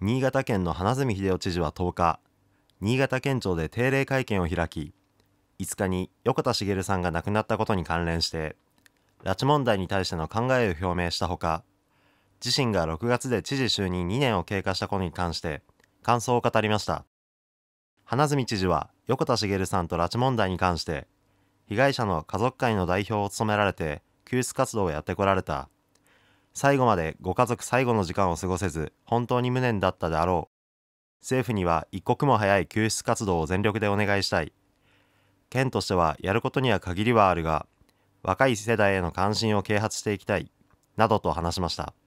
新潟県の花角秀夫知事は10日、新潟県庁で定例会見を開き、5日に横田茂さんが亡くなったことに関連して、拉致問題に対しての考えを表明したほか、自身が6月で知事就任2年を経過したことに関して感想を語りました。花角知事は横田茂さんと拉致問題に関して、被害者の家族会の代表を務められて救出活動をやってこられた。最後までご家族最後の時間を過ごせず、本当に無念だったであろう。政府には一刻も早い救出活動を全力でお願いしたい。県としてはやることには限りはあるが、若い世代への関心を啓発していきたい、などと話しました。